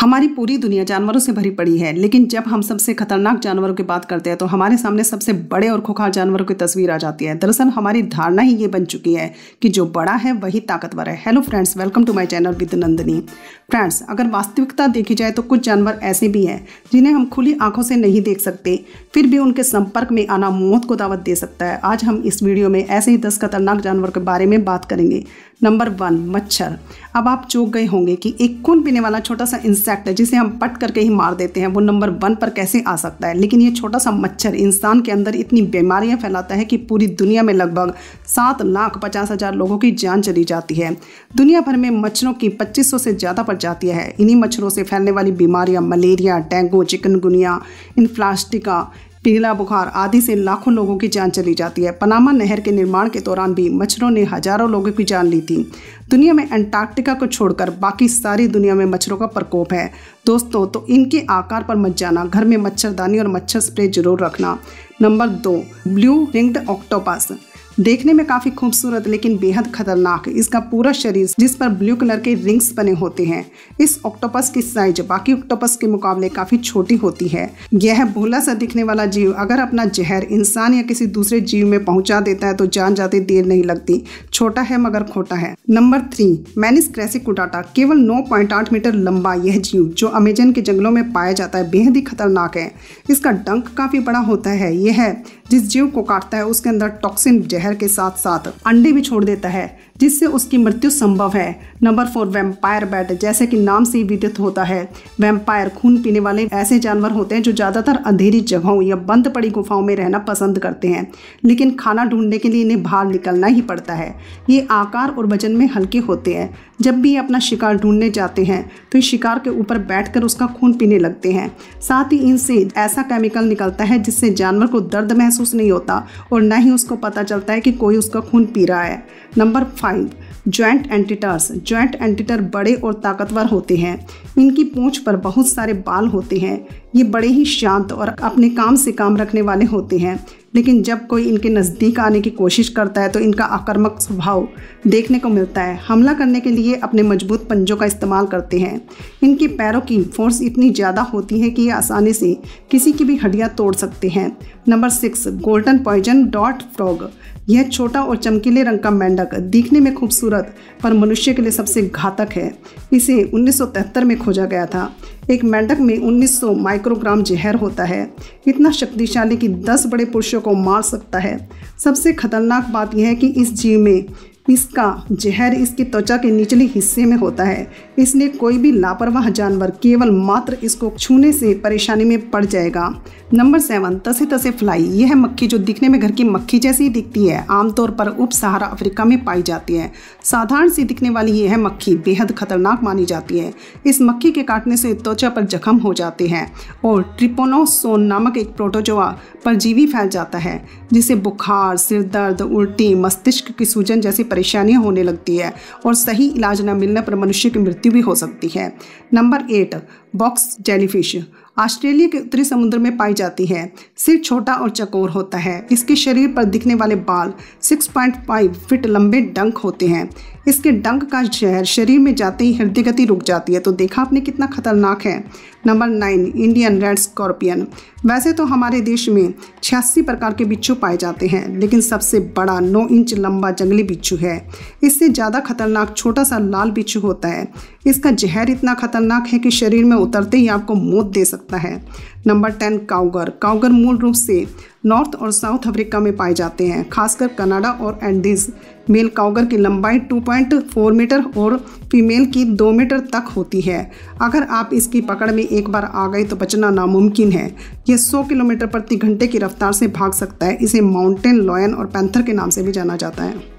हमारी पूरी दुनिया जानवरों से भरी पड़ी है लेकिन जब हम सबसे खतरनाक जानवरों की बात करते हैं तो हमारे सामने सबसे बड़े और खुखार जानवरों की तस्वीर आ जाती है दरअसल हमारी धारणा ही ये बन चुकी है कि जो बड़ा है वही ताकतवर है hello friends welcome to my channel with Nandini friends अगर वास्तविकता देखी जाए तो कुछ जानवर ऐसे भी हैं जिन्हें हम खुली आंखों से नहीं देख सकते फिर भी उनके संपर्क में आना मौत को दावत दे सकता है आज हम इस वीडियो में ऐसे ही दस खतरनाक जानवर के बारे में बात करेंगे नंबर वन मच्छर अब आप चौक गए होंगे कि एक खून पीने वाला छोटा सा इंसान इंसेक्ट है जिसे हम पट करके ही मार देते हैं वो नंबर वन पर कैसे आ सकता है लेकिन ये छोटा सा मच्छर इंसान के अंदर इतनी बीमारियां फैलाता है कि पूरी दुनिया में लगभग सात लाख पचास हज़ार लोगों की जान चली जाती है दुनिया भर में मच्छरों की पच्चीस से ज़्यादा प्रजातियाँ हैं इन्हीं मच्छरों से फैलने वाली बीमारियाँ मलेरिया डेंगू चिकनगुनिया इन्फ्लास्टिका पीला बुखार आदि से लाखों लोगों की जान चली जाती है पनामा नहर के निर्माण के दौरान भी मच्छरों ने हजारों लोगों की जान ली थी दुनिया में अंटार्कटिका को छोड़कर बाकी सारी दुनिया में मच्छरों का प्रकोप है दोस्तों तो इनके आकार पर मत जाना घर में मच्छरदानी और मच्छर स्प्रे जरूर रखना नंबर दो ब्लू रिंग्ड ऑक्टोपस देखने में काफी खूबसूरत लेकिन बेहद खतरनाक इसका पूरा शरीर जिस पर ब्लू कलर के रिंग्स बने होते हैं इस ऑक्टोपस की साइज बाकी ऑक्टोपस के मुकाबले काफी छोटी होती है यह भोला सा दिखने वाला जीव अगर अपना जहर इंसान या किसी दूसरे जीव में पहुंचा देता है तो जान जाते देर नहीं लगती छोटा है मगर खोटा है नंबर थ्री मैनिस क्रेसिक कुटाटा केवल नौ पॉइंट आठ मीटर लंबा यह जीव जो अमेजन के जंगलों में पाया जाता है बेहद ही खतरनाक है इसका डंक काफी बड़ा होता है ये यह है जिस जीव को काटता है उसके अंदर टॉक्सिन जहर के साथ साथ अंडे भी छोड़ देता है जिससे उसकी मृत्यु संभव है नंबर फोर वेम्पायर बैट जैसे कि नाम से विदित होता है वेम्पायर खून पीने वाले ऐसे जानवर होते हैं जो ज़्यादातर अंधेरी जगहों या बंद पड़ी गुफाओं में रहना पसंद करते हैं लेकिन खाना ढूंढने के लिए इन्हें बाहर निकलना ही पड़ता है ये आकार और वजन में हल्के होते हैं जब भी ये अपना शिकार ढूंढने जाते हैं तो इस शिकार के ऊपर बैठ उसका खून पीने लगते हैं साथ ही इनसे ऐसा केमिकल निकलता है जिससे जानवर को दर्द महसूस नहीं होता और न ही उसको पता चलता है कि कोई उसका खून पी रहा है number five five giant anteaters giant anteater बड़े और ताकतवर होते हैं इनकी पूंछ पर बहुत सारे बाल होते हैं ये बड़े ही शांत और अपने काम से काम रखने वाले होते हैं लेकिन जब कोई इनके नज़दीक आने की कोशिश करता है तो इनका आक्रामक स्वभाव देखने को मिलता है हमला करने के लिए अपने मजबूत पंजों का इस्तेमाल करते हैं इनके पैरों की फोर्स इतनी ज़्यादा होती है कि ये आसानी से किसी की भी हड्डियाँ तोड़ सकते हैं नंबर सिक्स गोल्डन पॉइजन डॉट फ्रॉग यह छोटा और चमकीले रंग का मेंढक दिखने में खूबसूरत पर मनुष्य के लिए सबसे घातक है इसे उन्नीस में खोजा गया था एक मेंढक में 1900 माइक्रोग्राम जहर होता है इतना शक्तिशाली कि 10 बड़े पुरुषों को मार सकता है सबसे खतरनाक बात यह है कि इस जीव में इसका जहर इसकी त्वचा के निचले हिस्से में होता है इसलिए कोई भी लापरवाह जानवर केवल मात्र इसको छूने से परेशानी में पड़ जाएगा नंबर सेवन तसे तसे फ्लाई यह मक्खी जो दिखने में घर की मक्खी जैसी दिखती है आमतौर पर उप सहारा अफ्रीका में पाई जाती है साधारण सी दिखने वाली यह मक्खी बेहद खतरनाक मानी जाती है इस मक्खी के काटने से त्वचा पर जख्म हो जाते हैं और ट्रिपोनोसोन नामक एक प्रोटोजोआ परजीवी फैल जाता है जिसे बुखार सिर दर्द उल्टी मस्तिष्क की सूजन जैसी परेशानियाँ होने लगती है और सही इलाज न मिलने पर मनुष्य की मृत्यु भी हो सकती है number eight box jellyfish Australia के उत्तरी समुद्र में पाई जाती है सिर छोटा और चकोर होता है इसके शरीर पर दिखने वाले बाल 6.5 फीट लंबे डंक होते हैं इसके डंक का जहर शरीर में जाते ही हृदय गति रुक जाती है तो देखा आपने कितना खतरनाक है number nine Indian red scorpion वैसे तो हमारे देश में छियासी प्रकार के बिच्छू पाए जाते हैं लेकिन सबसे बड़ा नौ इंच लंबा जंगली बिच्छू है इससे ज़्यादा खतरनाक छोटा सा लाल बिच्छू होता है इसका जहर इतना खतरनाक है कि शरीर में में उतरते ही आपको मौत दे सकता है नंबर टेन काउगर काउगर मूल रूप से नॉर्थ और साउथ अफ्रीका में पाए जाते हैं खासकर कनाडा और एंडीज मेल काउगर की लंबाई 2.4 मीटर और फीमेल की 2 मीटर तक होती है अगर आप इसकी पकड़ में एक बार आ गए तो बचना नामुमकिन है यह 100 किलोमीटर प्रति घंटे की रफ्तार से भाग सकता है इसे माउंटेन लॉयन और पैंथर के नाम से भी जाना जाता है